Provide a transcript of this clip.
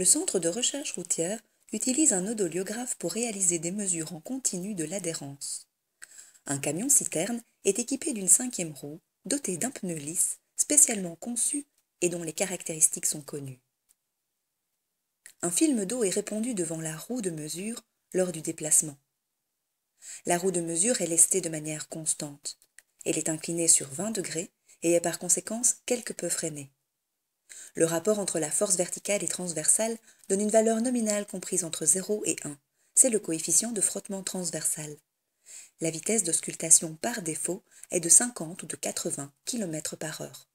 le Centre de recherche routière utilise un odoliographe pour réaliser des mesures en continu de l'adhérence. Un camion-citerne est équipé d'une cinquième roue, dotée d'un pneu lisse, spécialement conçu et dont les caractéristiques sont connues. Un film d'eau est répandu devant la roue de mesure lors du déplacement. La roue de mesure est lestée de manière constante. Elle est inclinée sur 20 degrés et est par conséquence quelque peu freinée. Le rapport entre la force verticale et transversale donne une valeur nominale comprise entre 0 et 1. C'est le coefficient de frottement transversal. La vitesse d'auscultation par défaut est de 50 ou de 80 km par heure.